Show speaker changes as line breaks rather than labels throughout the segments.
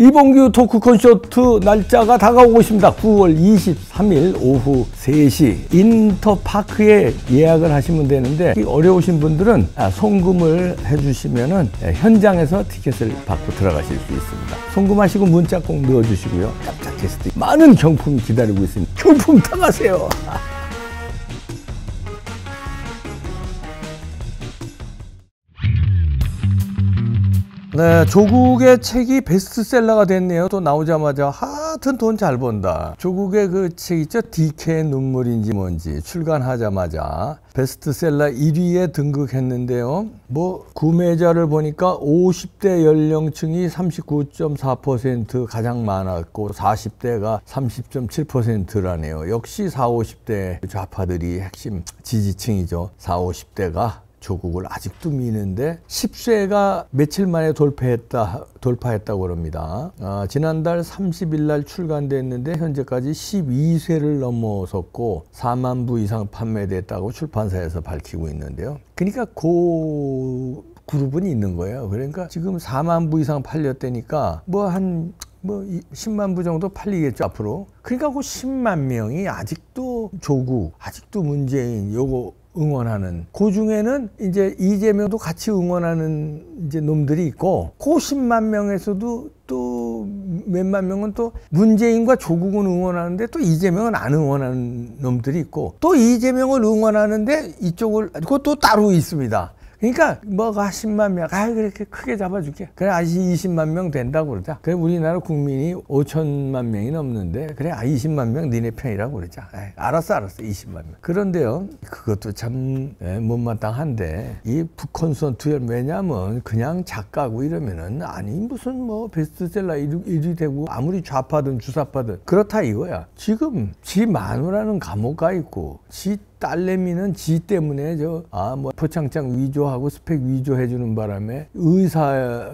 이봉규 토크 콘서트 날짜가 다가오고 있습니다. 9월 23일 오후 3시 인터파크에 예약을 하시면 되는데 어려우신 분들은 아, 송금을 해주시면 예, 현장에서 티켓을 받고 들어가실 수 있습니다. 송금하시고 문자 꼭 넣어주시고요. 깜짝 테스트 많은 경품 기다리고 있습니다. 경품 타가세요. 네, 조국의 책이 베스트셀러가 됐네요. 또 나오자마자 하여튼 돈 잘 번다. 조국의 그 책 있죠? DK의 눈물인지 뭔지 출간하자마자 베스트셀러 1위에 등극했는데요. 뭐 구매자를 보니까 50대 연령층이 39.4% 가장 많았고 40대가 30.7%라네요. 역시 4, 50대 좌파들이 핵심 지지층이죠. 4, 50대가 조국을 아직도 미는데 10세가 며칠 만에 돌파했다 돌파했다고 합니다. 아, 지난달 30일 날 출간됐는데 현재까지 12세를 넘어섰고 4만 부 이상 판매됐다고 출판사에서 밝히고 있는데요. 그러니까 고 그룹은 있는 거예요. 그러니까 지금 4만 부 이상 팔렸다니까 뭐 한 뭐 10만 뭐 부 정도 팔리겠죠 앞으로. 그러니까 그 10만 명이 아직도 조국, 아직도 문재인 요거 응원하는 그 중에는 이제 이재명도 같이 응원하는 이제 놈들이 있고 그 10만 명에서도 또 몇만 명은 또 문재인과 조국은 응원하는데 또 이재명은 안 응원하는 놈들이 있고 또 이재명을 응원하는데 이쪽을 그것도 따로 있습니다. 그러니까 뭐가 10만 명, 아 그렇게 크게 잡아줄게. 그래 아시 20만 명 된다고 그러자. 그래 우리나라 국민이 5천만 명이 넘는데 그래 아 20만 명 니네 편이라고 그러자. 에이, 알았어 알았어 20만 명. 그런데요 그것도 참 에, 예, 못마땅한데 이 북콘선 투열 왜냐면 그냥 작가고 이러면은 아니 무슨 뭐 베스트셀러 1위 되고 아무리 좌파든 주사파든 그렇다 이거야. 지금 지 마누라는 감옥 가 있고 지 딸내미는 지 때문에 저 아 뭐 포창장 위조하고 스펙 위조해주는 바람에 의사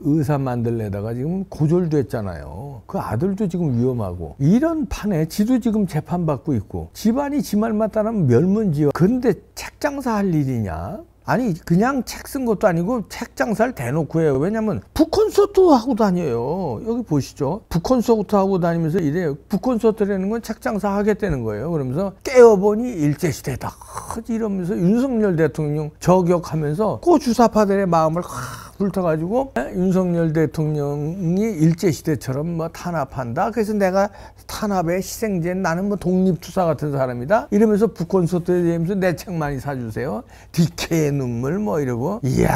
의사 만들려다가 지금 고졸됐잖아요. 그 아들도 지금 위험하고 이런 판에 지도 지금 재판받고 있고 집안이 지 말만 따르면 멸문지와 근데 책장사 할 일이냐? 아니 그냥 책 쓴 것도 아니고 책 장사를 대놓고 해요 왜냐면 북콘서트 하고 다녀요 여기 보시죠 북콘서트 하고 다니면서 이래요 북콘서트라는 건 책 장사 하겠다는 거예요 그러면서 깨어보니 일제시대다 이러면서 윤석열 대통령 저격하면서 꼬주사파들의 마음을 확 불타가지고 예? 윤석열 대통령이 일제시대처럼 뭐 탄압한다. 그래서 내가 탄압의 희생된 나는 뭐 독립투사 같은 사람이다. 이러면서 북콘서트에 대해서내 책 많이 사주세요. 디케의 눈물 뭐 이러고 이야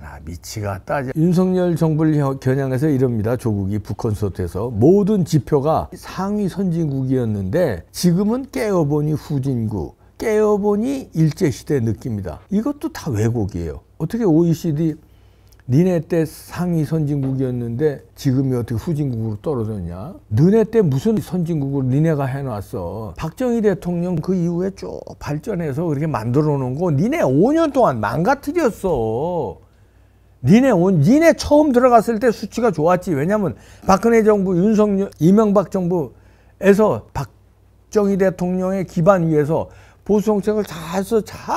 나 미치겠다. 윤석열 정부를 겨냥해서 이럽니다. 조국이 북콘서트에서 모든 지표가 상위 선진국이었는데 지금은 깨어보니 후진국 깨어보니 일제시대 느낌이다. 이것도 다 왜곡이에요. 어떻게 OECD 니네 때 상위 선진국이었는데 지금이 어떻게 후진국으로 떨어졌냐? 너네 때 무슨 선진국으로 니네가 해놨어? 박정희 대통령 그 이후에 쭉 발전해서 그렇게 만들어 놓은 거 니네 5년 동안 망가뜨렸어. 니네 온 니네 처음 들어갔을 때 수치가 좋았지. 왜냐면 박근혜 정부, 윤석열, 이명박 정부에서 박정희 대통령의 기반 위에서 보수 정책을 잘 해서 잘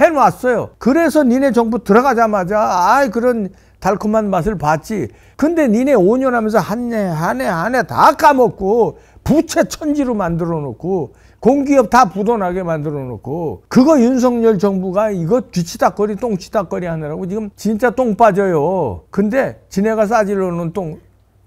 해놨어요. 그래서 니네 정부 들어가자마자 아이 그런 달콤한 맛을 봤지. 근데 니네 5년 하면서 한 해 한 해 한 해 다 까먹고 부채 천지로 만들어 놓고 공기업 다 부도나게 만들어 놓고 그거 윤석열 정부가 이거 뒤치다거리똥치다거리 하느라고 지금 진짜 똥 빠져요. 근데 지네가 싸질러 놓은 똥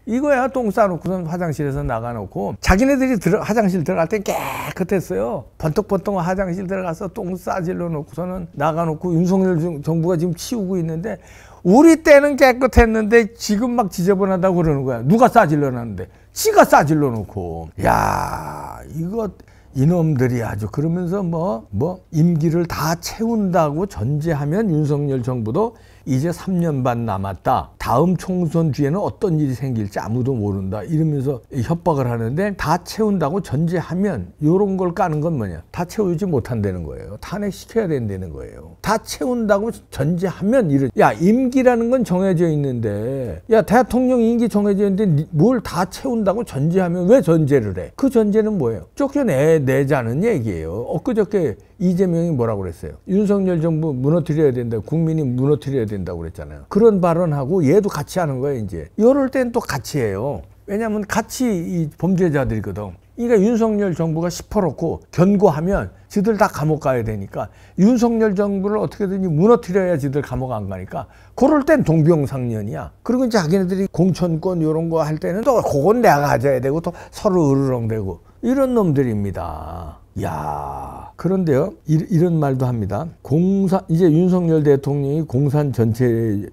이거야 똥 싸놓고선 화장실에서 나가놓고 자기네들이 들어, 화장실 들어갈 때 깨끗했어요. 번뜩번뜩 화장실 들어가서 똥 싸질러 놓고서는 나가놓고 윤석열 정부가 지금 치우고 있는데 우리 때는 깨끗했는데 지금 막 지저분하다고 그러는 거야. 누가 싸질러 놨는데. 지가 싸질러 놓고. 야 이거 이놈들이 아주 그러면서 뭐뭐 뭐 임기를 다 채운다고 전제하면 윤석열 정부도 이제 3년 반 남았다. 다음 총선 뒤에는 어떤 일이 생길지 아무도 모른다 이러면서 협박을 하는데 다 채운다고 전제하면 이런 걸 까는 건 뭐냐 다 채우지 못한다는 거예요 탄핵시켜야 된다는 거예요 다 채운다고 전제하면 이런 야 임기라는 건 정해져 있는데 야 대통령 임기 정해져 있는데 뭘 다 채운다고 전제하면 왜 전제를 해 그 전제는 뭐예요 쫓겨내자는 얘기예요 엊그저께 이재명이 뭐라고 그랬어요 윤석열 정부 무너뜨려야 된다 국민이 무너뜨려야 된다고 그랬잖아요 그런 발언하고 예 얘도 같이 하는 거예요 이제 이럴 땐 또 같이 해요 왜냐하면 같이 이 범죄자들이거든 그러니까 윤석열 정부가 시퍼렇고 견고하면 지들 다 감옥 가야 되니까 윤석열 정부를 어떻게든지 무너뜨려야 지들 감옥 안 가니까 그럴 땐 동병상련이야. 그리고 이제 자기네들이 공천권 요런 거 할 때는 또 그건 내가 가져야 되고 또 서로 으르렁대고 이런 놈들입니다. 야 그런데요 이, 이, 런 말도 합니다 공산 이제 윤석열 대통령이 공산 전체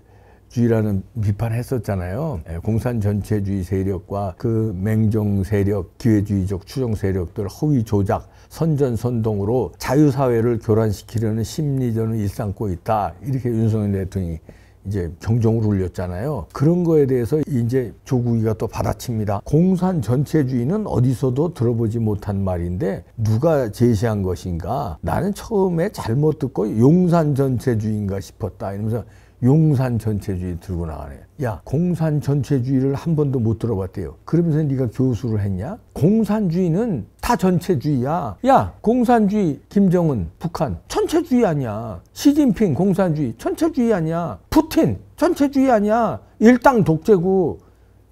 주의라는 비판했었잖아요. 예, 공산 전체주의 세력과 그 맹종 세력, 기회주의적 추종 세력들 허위 조작, 선전 선동으로 자유사회를 교란시키려는 심리전을 일삼고 있다. 이렇게 윤석열 대통령이 이제 경종을 울렸잖아요. 그런 거에 대해서 이제 조국이가 또 받아칩니다. 공산 전체주의는 어디서도 들어보지 못한 말인데 누가 제시한 것인가? 나는 처음에 잘못 듣고 용산 전체주의인가 싶었다. 이러면서 용산 전체주의 들고 나가네. 야, 공산 전체주의를 한 번도 못 들어봤대요. 그러면서 네가 교수를 했냐? 공산주의는 다 전체주의야. 야, 공산주의 김정은 북한 전체주의 아니야. 시진핑 공산주의 전체주의 아니야. 푸틴 전체주의 아니야. 일당 독재고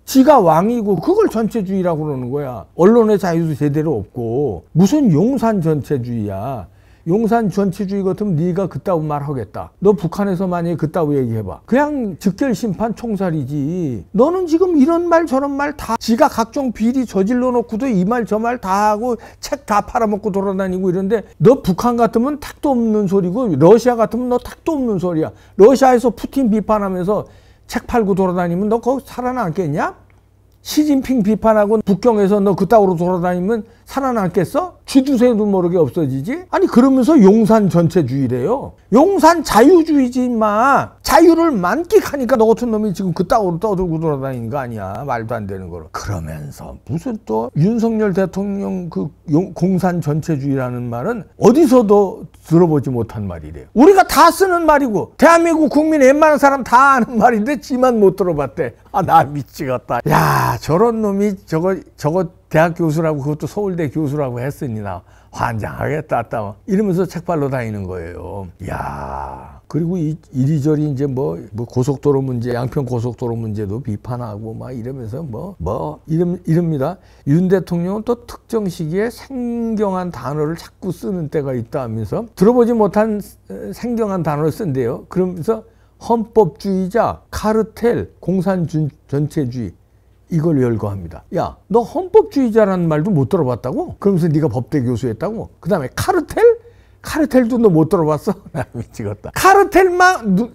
지가 왕이고 그걸 전체주의라고 그러는 거야. 언론의 자유도 제대로 없고 무슨 용산 전체주의야. 용산 전체주의 같으면 네가 그따위 말하겠다. 너 북한에서 만약에 그따위 얘기해봐. 그냥 즉결 심판 총살이지. 너는 지금 이런 말 저런 말 다 지가 각종 비리 저질러 놓고도 이 말 저 말 다 하고 책 다 팔아먹고 돌아다니고 이런데 너 북한 같으면 탁도 없는 소리고 러시아 같으면 너 탁도 없는 소리야. 러시아에서 푸틴 비판하면서 책 팔고 돌아다니면 너 거기 살아남겠냐? 시진핑 비판하고 북경에서 너 그따구로 돌아다니면 살아남겠어? 쥐두새도 모르게 없어지지? 아니 그러면서 용산 전체주의래요. 용산 자유주의지만 자유를 만끽하니까 너 같은 놈이 지금 그따구로 떠들고 돌아다니는 거 아니야. 말도 안 되는 거로. 그러면서 무슨 또 윤석열 대통령 그 용, 공산 전체주의라는 말은 어디서도 들어보지 못한 말이래요. 우리가 다 쓰는 말이고 대한민국 국민 웬만한 사람 다 아는 말인데 지만 못 들어봤대. 아, 나 미치겠다. 야, 저런 놈이 저거, 저거 대학 교수라고 그것도 서울대 교수라고 했으니나 환장하겠다. 따 이러면서 책발로 다니는 거예요. 야 그리고 이, 이리저리 이제 뭐, 뭐 고속도로 문제, 양평 고속도로 문제도 비판하고 막 이러면서 뭐, 뭐, 이름, 이럽니다. 윤 대통령은 또 특정 시기에 생경한 단어를 자꾸 쓰는 때가 있다 하면서 들어보지 못한 생경한 단어를 쓴대요. 그러면서 헌법주의자, 카르텔, 공산 전체주의 이걸 열거합니다. 야, 너 헌법주의자라는 말도 못 들어봤다고? 그러면서 네가 법대 교수였다고 그다음에 카르텔? 카르텔도 너 못 들어봤어? 나 미치겠다. 카르텔만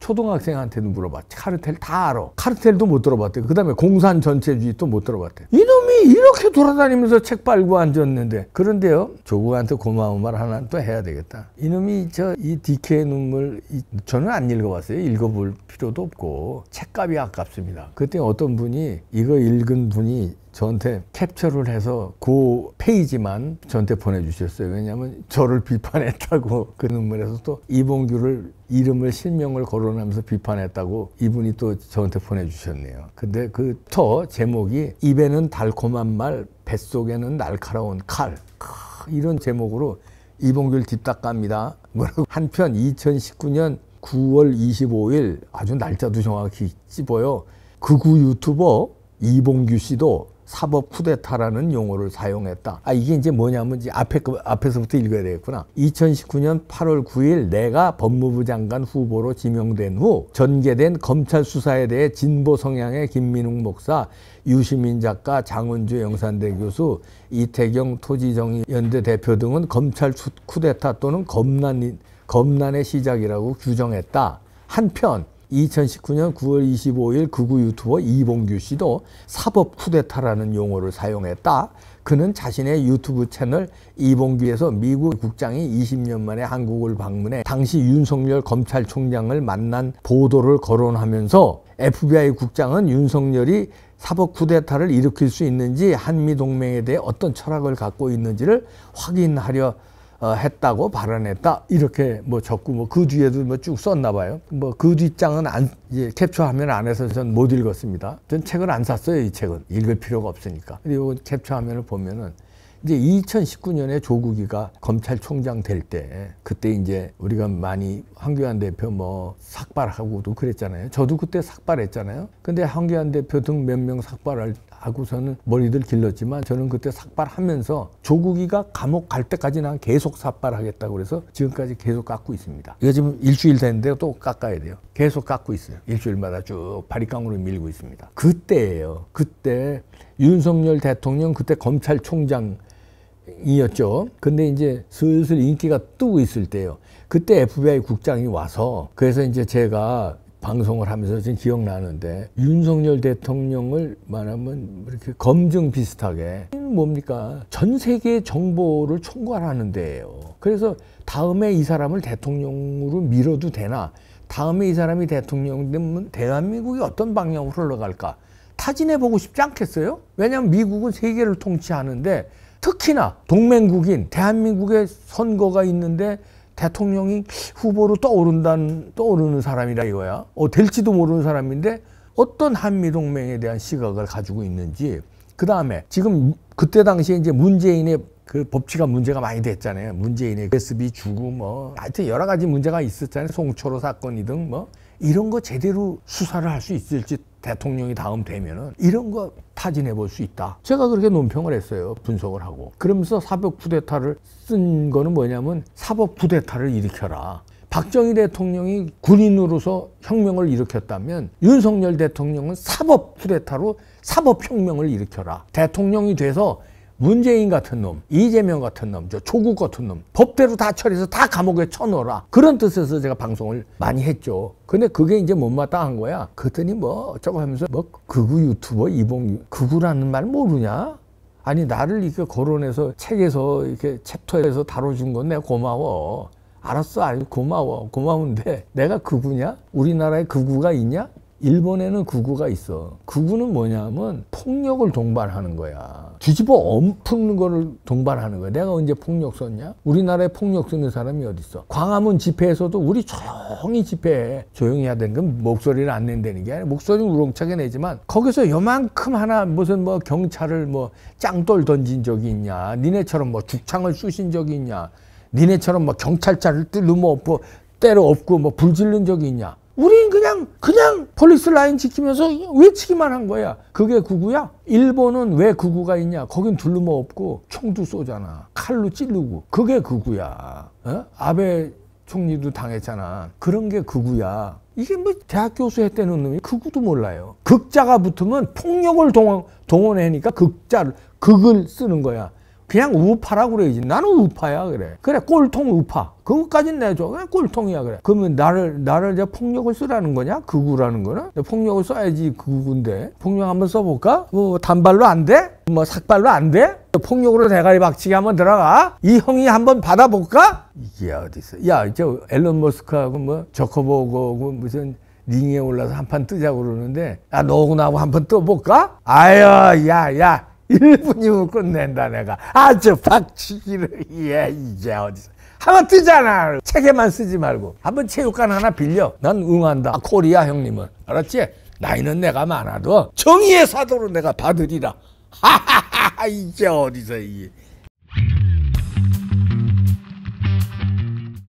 초등학생한테도 물어봤 지 카르텔 다 알아. 카르텔도 못 들어봤대. 그 다음에 공산 전체주의또못 들어봤대. 이놈이 이렇게 돌아다니면서 책 빨고 앉았는데. 그런데요, 조국한테 고마운 말 하나 또 해야 되겠다. 이놈이 저, 이 디케의 눈물, 이, 저는 안 읽어봤어요. 읽어볼 필요도 없고. 책값이 아깝습니다. 그때 어떤 분이, 이거 읽은 분이 저한테 캡처를 해서 그 페이지만 저한테 보내주셨어요. 왜냐하면 저를 비판했다고 그 논문에서 또 이봉규를 이름을 실명을 거론하면서 비판했다고 이분이 또 저한테 보내주셨네요. 근데 그 터 제목이 입에는 달콤한 말, 뱃속에는 날카로운 칼. 이런 제목으로 이봉규를 딥닦갑니다. 뭐 한편 2019년 9월 25일 아주 날짜도 정확히 찝어요. 극우 유튜버 이봉규 씨도 사법 쿠데타라는 용어를 사용했다. 아 이게 이제 뭐냐면 이제 앞에 앞에서부터 읽어야 되겠구나. 2019년 8월 9일 내가 법무부 장관 후보로 지명된 후 전개된 검찰 수사에 대해 진보 성향의 김민욱 목사, 유시민 작가, 장은주 영산대 교수, 이태경 토지정의 연대 대표 등은 검찰 쿠데타 또는 검난 검난의 시작이라고 규정했다. 한편 2019년 9월 25일 극우 유튜버 이봉규 씨도 사법 쿠데타라는 용어를 사용했다. 그는 자신의 유튜브 채널 이봉규에서 미국 국장이 20년 만에 한국을 방문해 당시 윤석열 검찰총장을 만난 보도를 거론하면서 FBI 국장은 윤석열이 사법 쿠데타를 일으킬 수 있는지 한미 동맹에 대해 어떤 철학을 갖고 있는지를 확인하려 어, 했다고 발언했다 이렇게 뭐 적고 뭐 그 뒤에도 뭐 쭉 썼나 봐요. 뭐 그 뒷장은 안 예, 캡처화면 안에서 전 못 읽었습니다. 전 책을 안 샀어요 이 책은 읽을 필요가 없으니까. 그리고 캡처화면을 보면은 이제 2019년에 조국이가 검찰총장 될 때 그때 이제 우리가 많이 황교안 대표 뭐 삭발하고도 그랬잖아요. 저도 그때 삭발했잖아요. 근데 황교안 대표 등 몇 명 삭발할 하고서는 머리들 길렀지만 저는 그때 삭발하면서 조국이가 감옥 갈 때까지 난 계속 삭발하겠다고 그래서 지금까지 계속 깎고 있습니다. 이거 지금 일주일 됐는데 또 깎아야 돼요. 계속 깎고 있어요. 일주일마다 쭉 바리깡으로 밀고 있습니다. 그때예요. 그때 윤석열 대통령 그때 검찰총장 이었죠. 근데 이제 슬슬 인기가 뜨고 있을 때요. 그때 FBI 국장이 와서 그래서 이제 제가 방송을 하면서 지금 기억나는데 윤석열 대통령을 말하면 이렇게 검증 비슷하게 뭡니까 전 세계 정보를 총괄하는 데예요. 그래서 다음에 이 사람을 대통령으로 밀어도 되나? 다음에 이 사람이 대통령 되면 대한민국이 어떤 방향으로 흘러갈까? 타진해 보고 싶지 않겠어요? 왜냐하면 미국은 세계를 통치하는데 특히나 동맹국인 대한민국의 선거가 있는데 대통령이 후보로 떠오른다는 떠오르는 사람이라 이거야. 어, 될지도 모르는 사람인데 어떤 한미 동맹에 대한 시각을 가지고 있는지 그 다음에 지금 그때 당시에 이제 문재인의 그 법치가 문제가 많이 됐잖아요. 문재인의 USB 그 주고 뭐 하여튼 여러 가지 문제가 있었잖아요. 송초로 사건이든 뭐 이런 거 제대로 수사를 할 수 있을지 대통령이 다음 되면은 이런 거 타진해 볼 수 있다. 제가 그렇게 논평을 했어요. 분석을 하고. 그러면서 사법 쿠데타를 쓴 거는 뭐냐면 사법 쿠데타를 일으켜라. 박정희 대통령이 군인으로서 혁명을 일으켰다면 윤석열 대통령은 사법 쿠데타로 사법 혁명을 일으켜라. 대통령이 돼서 문재인 같은 놈, 이재명 같은 놈, 저 조국 같은 놈 법대로 다 처리해서 다 감옥에 쳐넣어라 그런 뜻에서 제가 방송을 많이 했죠. 근데 그게 이제 못마땅한 거야. 그랬더니 뭐 어쩌고 하면서 뭐 극우 유튜버 이봉 극우라는 말 모르냐? 아니 나를 이렇게 거론해서 책에서 이렇게 챕터에서 다뤄준 건 내가 고마워. 알았어, 알고 고마워. 고마운데 내가 극우냐? 우리나라에 극우가 있냐? 일본에는 구구가 있어. 구구는 뭐냐면 폭력을 동반하는 거야. 뒤집어 엎는 거를 동반하는 거야. 내가 언제 폭력 썼냐? 우리나라에 폭력 쓰는 사람이 어딨어? 광화문 집회에서도 우리 조용히 집회해. 조용히 해야 되는 건 목소리를 안 낸다는 게 아니라 목소리는 우렁차게 내지만 거기서 요만큼 하나 무슨 뭐 경찰을 뭐 짱돌 던진 적이 있냐? 니네처럼 뭐 죽창을 쑤신 적이 있냐? 니네처럼 뭐 경찰차를 뜰 넘어 엎고 때려 엎고 뭐 불 질른 적이 있냐? 우린 그냥 그냥 폴리스 라인 지키면서 외치기만 한 거야. 그게 구구야? 일본은 왜 구구가 있냐? 거긴 둘러뭐 없고 총도 쏘잖아. 칼로 찌르고. 그게 구구야. 어? 아베 총리도 당했잖아. 그런 게 극우야. 이게 뭐 대학 교수 했대는 놈이 극우도 몰라요. 극자가 붙으면 폭력을 동원, 동원하니까 극자를, 극을 쓰는 거야. 그냥 우파라고 그래야지. 나는 우파야 그래. 그래 꼴통 우파. 그것까진 내줘. 그냥 꼴통이야 그래. 그러면 나를 나를 이제 폭력을 쓰라는 거냐? 극우라는 거는 폭력을 써야지 극우인데 폭력 한번 써볼까? 뭐 단발로 안 돼? 뭐 삭발로 안 돼? 폭력으로 대가리 박치기 한번 들어가? 이 형이 한번 받아볼까? 이게 어디어 야, 저 앨런 머스크하고 뭐 저커버하고 무슨 링에 올라서 한 판 뜨자고 그러는데 야 너하고 나하고 한판 떠볼까? 아유, 야, 야. 1분이면 끝낸다 내가 아주 박치기를 예 이제 어디서 한번 뜨잖아 책에만 쓰지 말고 한번 체육관 하나 빌려 난 응한다 아, 코리아 형님은 알았지? 나이는 내가 많아도 정의의 사도로 내가 받으리라 하하하 하 이제 어디서 이게